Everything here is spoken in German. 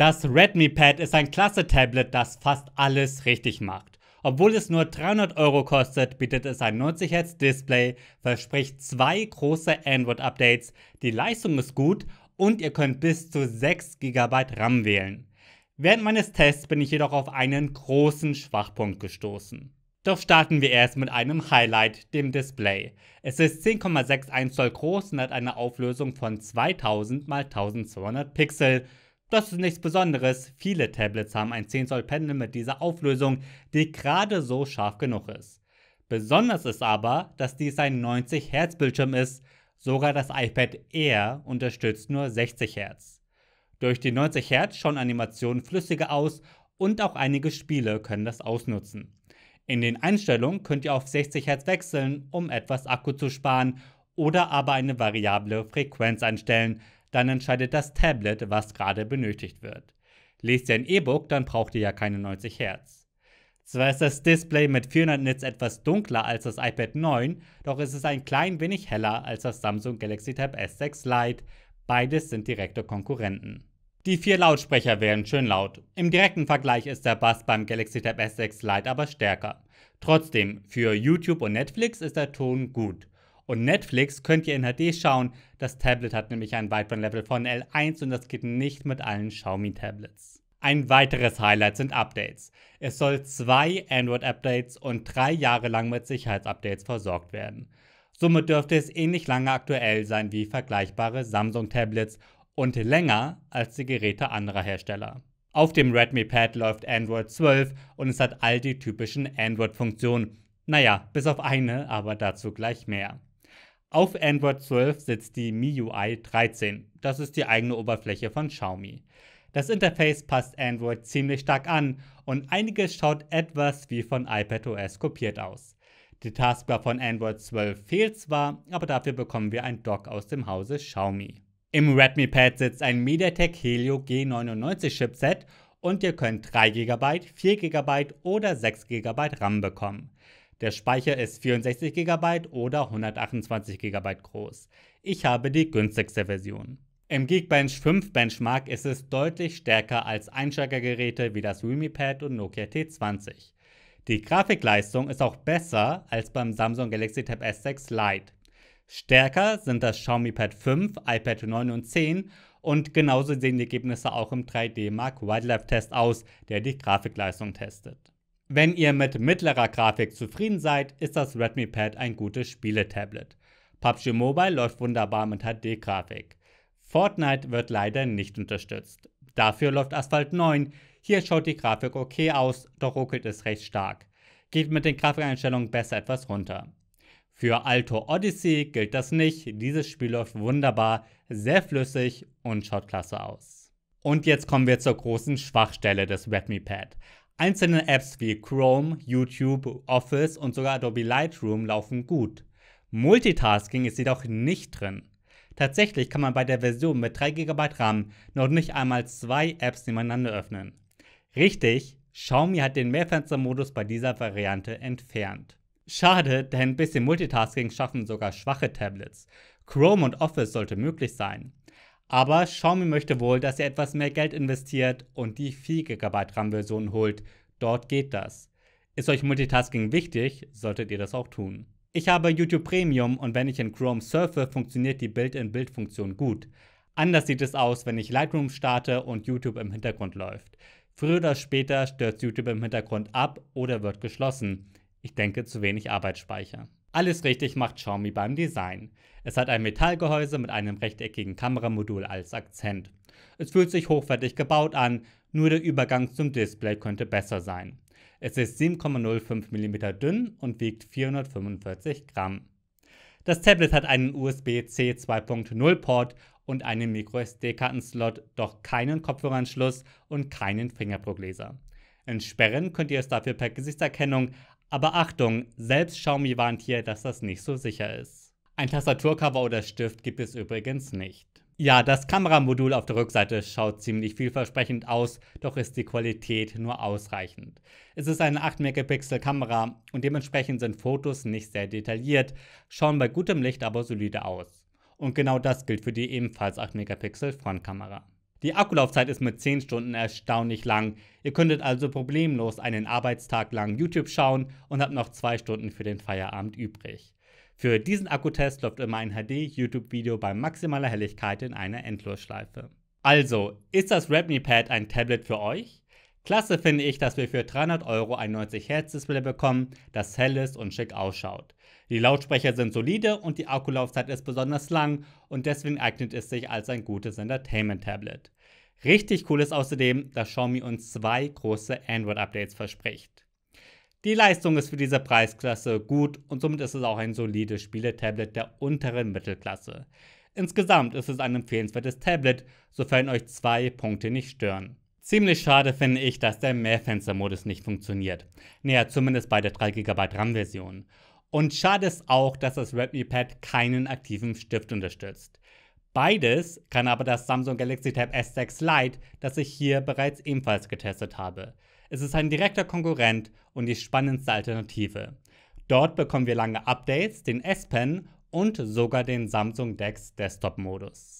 Das Redmi Pad ist ein klasse Tablet, das fast alles richtig macht. Obwohl es nur 300 Euro kostet, bietet es ein 90 Hz Display, verspricht zwei große Android-Updates, die Leistung ist gut und ihr könnt bis zu 6 GB RAM wählen. Während meines Tests bin ich jedoch auf einen großen Schwachpunkt gestoßen. Doch starten wir erst mit einem Highlight, dem Display. Es ist 10,61 Zoll groß und hat eine Auflösung von 2000 x 1200 Pixel das ist nichts Besonderes, viele Tablets haben ein 10 Zoll Panel mit dieser Auflösung, die gerade so scharf genug ist. Besonders ist aber, dass dies ein 90 Hertz Bildschirm ist, sogar das iPad Air unterstützt nur 60 Hertz. Durch die 90 Hertz schauen Animationen flüssiger aus und auch einige Spiele können das ausnutzen. In den Einstellungen könnt ihr auf 60 Hertz wechseln, um etwas Akku zu sparen oder aber eine variable Frequenz einstellen, dann entscheidet das Tablet, was gerade benötigt wird. Lest ihr ein E-Book, dann braucht ihr ja keine 90 Hertz. Zwar ist das Display mit 400 Nits etwas dunkler als das iPad 9, doch ist es ein klein wenig heller als das Samsung Galaxy Tab S6 Lite. Beides sind direkte Konkurrenten. Die vier Lautsprecher wären schön laut. Im direkten Vergleich ist der Bass beim Galaxy Tab S6 Lite aber stärker. Trotzdem, für YouTube und Netflix ist der Ton gut. Und Netflix könnt ihr in HD schauen. Das Tablet hat nämlich ein wideband von L1 und das geht nicht mit allen Xiaomi-Tablets. Ein weiteres Highlight sind Updates. Es soll zwei Android-Updates und drei Jahre lang mit Sicherheitsupdates versorgt werden. Somit dürfte es ähnlich lange aktuell sein wie vergleichbare Samsung-Tablets und länger als die Geräte anderer Hersteller. Auf dem Redmi Pad läuft Android 12 und es hat all die typischen Android-Funktionen. Naja, bis auf eine, aber dazu gleich mehr. Auf Android 12 sitzt die MIUI 13. Das ist die eigene Oberfläche von Xiaomi. Das Interface passt Android ziemlich stark an und einiges schaut etwas wie von iPadOS kopiert aus. Die Taskbar von Android 12 fehlt zwar, aber dafür bekommen wir ein Dock aus dem Hause Xiaomi. Im Redmi Pad sitzt ein MediaTek Helio G99 Chipset und ihr könnt 3 GB, 4 GB oder 6 GB RAM bekommen. Der Speicher ist 64 GB oder 128 GB groß. Ich habe die günstigste Version. Im Geekbench 5 Benchmark ist es deutlich stärker als Einsteigergeräte wie das Realme Pad und Nokia T20. Die Grafikleistung ist auch besser als beim Samsung Galaxy Tab S6 Lite. Stärker sind das Xiaomi Pad 5, iPad 9 und 10 und genauso sehen die Ergebnisse auch im 3D Mark Wildlife Test aus, der die Grafikleistung testet. Wenn ihr mit mittlerer Grafik zufrieden seid, ist das Redmi Pad ein gutes Spieletablet. PUBG Mobile läuft wunderbar mit HD-Grafik. Fortnite wird leider nicht unterstützt. Dafür läuft Asphalt 9. Hier schaut die Grafik okay aus, doch ruckelt es recht stark. Geht mit den Grafikeinstellungen besser etwas runter. Für Alto Odyssey gilt das nicht. Dieses Spiel läuft wunderbar, sehr flüssig und schaut klasse aus. Und jetzt kommen wir zur großen Schwachstelle des Redmi Pad. Einzelne Apps wie Chrome, YouTube, Office und sogar Adobe Lightroom laufen gut. Multitasking ist jedoch nicht drin. Tatsächlich kann man bei der Version mit 3 GB RAM noch nicht einmal zwei Apps nebeneinander öffnen. Richtig, Xiaomi hat den Mehrfenstermodus bei dieser Variante entfernt. Schade, denn ein bisschen Multitasking schaffen sogar schwache Tablets. Chrome und Office sollte möglich sein. Aber Xiaomi möchte wohl, dass ihr etwas mehr Geld investiert und die 4 GB RAM-Version holt. Dort geht das. Ist euch Multitasking wichtig, solltet ihr das auch tun. Ich habe YouTube Premium und wenn ich in Chrome surfe, funktioniert die Bild-in-Bild-Funktion gut. Anders sieht es aus, wenn ich Lightroom starte und YouTube im Hintergrund läuft. Früher oder später stürzt YouTube im Hintergrund ab oder wird geschlossen. Ich denke zu wenig Arbeitsspeicher. Alles richtig macht Xiaomi beim Design. Es hat ein Metallgehäuse mit einem rechteckigen Kameramodul als Akzent. Es fühlt sich hochwertig gebaut an, nur der Übergang zum Display könnte besser sein. Es ist 7,05 mm dünn und wiegt 445 Gramm. Das Tablet hat einen USB-C 2.0 Port und einen MicroSD-Kartenslot, doch keinen Kopfhöreranschluss und keinen Fingerabdruckleser. Entsperren könnt ihr es dafür per Gesichtserkennung, aber Achtung, selbst Xiaomi warnt hier, dass das nicht so sicher ist. Ein Tastaturcover oder Stift gibt es übrigens nicht. Ja, das Kameramodul auf der Rückseite schaut ziemlich vielversprechend aus, doch ist die Qualität nur ausreichend. Es ist eine 8 Megapixel Kamera und dementsprechend sind Fotos nicht sehr detailliert, schauen bei gutem Licht aber solide aus. Und genau das gilt für die ebenfalls 8 Megapixel Frontkamera. Die Akkulaufzeit ist mit 10 Stunden erstaunlich lang. Ihr könntet also problemlos einen Arbeitstag lang YouTube schauen und habt noch 2 Stunden für den Feierabend übrig. Für diesen Akkutest läuft immer ein HD-YouTube-Video bei maximaler Helligkeit in einer Endlosschleife. Also, ist das Redmi Pad ein Tablet für euch? Klasse finde ich, dass wir für 300 Euro ein 90 Hertz Display bekommen, das hell ist und schick ausschaut. Die Lautsprecher sind solide und die Akkulaufzeit ist besonders lang und deswegen eignet es sich als ein gutes Entertainment-Tablet. Richtig cool ist außerdem, dass Xiaomi uns zwei große Android-Updates verspricht. Die Leistung ist für diese Preisklasse gut und somit ist es auch ein solides Spieletablet der unteren Mittelklasse. Insgesamt ist es ein empfehlenswertes Tablet, sofern euch zwei Punkte nicht stören. Ziemlich schade finde ich, dass der Mehrfenstermodus nicht funktioniert. Naja, zumindest bei der 3 GB RAM-Version. Und schade ist auch, dass das Redmi Pad keinen aktiven Stift unterstützt. Beides kann aber das Samsung Galaxy Tab S6 Lite, das ich hier bereits ebenfalls getestet habe. Es ist ein direkter Konkurrent und die spannendste Alternative. Dort bekommen wir lange Updates, den S Pen und sogar den Samsung DeX Desktop Modus.